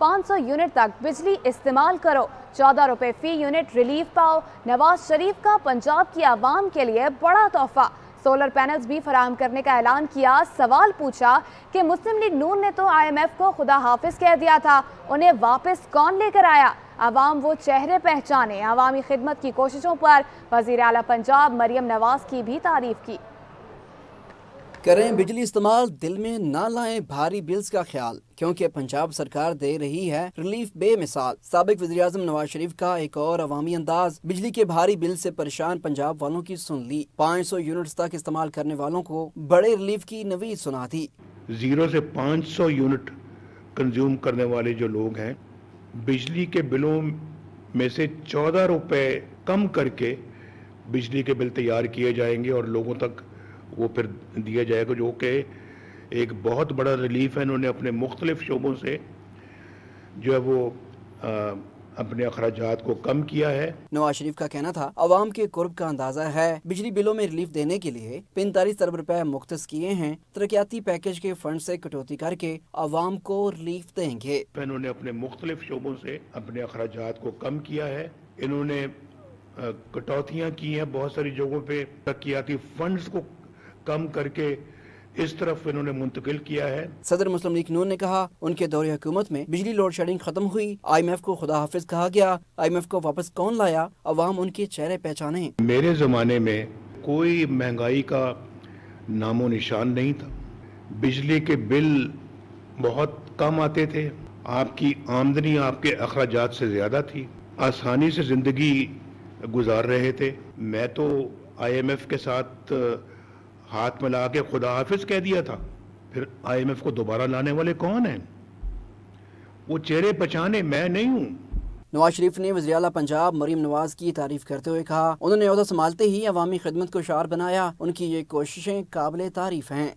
500 unit तक बिजली इस्तेमाल करो चौदह रुपए फी यूनिट रिलीफ पाओ नवाज शरीफ का पंजाब की आवाम के लिए बड़ा तोहफा सोलर पैनल्स भी फराम करने का ऐलान किया सवाल पूछा कि मुस्लिम लीग नून ने तो आईएमएफ को खुदा हाफिज कह दिया था उन्हें वापस कौन लेकर आया आवाम वो चेहरे पहचाने आवामी खिदमत की कोशिशों पर वजीर अला पंजाब मरियम नवाज की भी तारीफ की करें बिजली इस्तेमाल दिल में ना लाएं भारी बिल्स का ख्याल क्योंकि पंजाब सरकार दे रही है रिलीफ बेमिसाल सबक वजी अजम नवाज शरीफ का एक और अवामी अंदाज बिजली के भारी बिल से परेशान पंजाब वालों की सुन ली पाँच सौ यूनिट तक इस्तेमाल करने वालों को बड़े रिलीफ की नवी सुना दी जीरो से पाँच सौ यूनिट कंज्यूम करने वाले जो लोग हैं बिजली के बिलों में से चौदह रुपए कम करके बिजली के बिल तैयार किए जाएंगे और लोगों तक वो फिर दिया जाएगा जो कि एक बहुत बड़ा रिलीफ है इन्होंने अपने मुख्तलिफ शोबों से जो है वो आ, अपने अखराज को कम किया है नवाज शरीफ का कहना था अवाम के कुर्ब का अंदाजा है बिजली बिलों में रिलीफ देने के लिए पैंतालीस अरब रुपए मुख्त किए हैं तरक्याती पैकेज के फंड से कटौती करके अवाम को रिलीफ देंगे इन्होंने अपने मुख्तलिफ शोबों से अपने अखराज को कम किया है इन्होंने कटौतियाँ की हैं बहुत सारी जगहों पे तरक्याती फंड को कम करके इस तरफ इन्होंने मुंतकिल किया है सदर मुस्लिम लीग नून ने कहा उनके दौरे हुकूमत में बिजली लोड शेडिंग खत्म हुई आई एम एफ को खुदा हाफिज कहा गया आई एम एफ को वापस कौन लाया अवाम उनके चेहरे पहचाने मेरे जमाने में कोई महंगाई का नामो निशान नहीं था बिजली के बिल बहुत कम आते थे आपकी आमदनी आपके अखराज से ज्यादा थी आसानी से जिंदगी गुजार रहे थे मैं तो आई एम एफ के साथ हाथ में ला के खुदा हाफिज कह दिया था फिर आईएमएफ को दोबारा लाने वाले कौन हैं वो चेहरे पहचाने मैं नहीं हूँ नवाज शरीफ ने वजी अला पंजाब मरीम नवाज की तारीफ करते हुए कहा उन्होंने संभालते ही अवामी खदमत को शार बनाया उनकी ये कोशिशें काबिल तारीफ हैं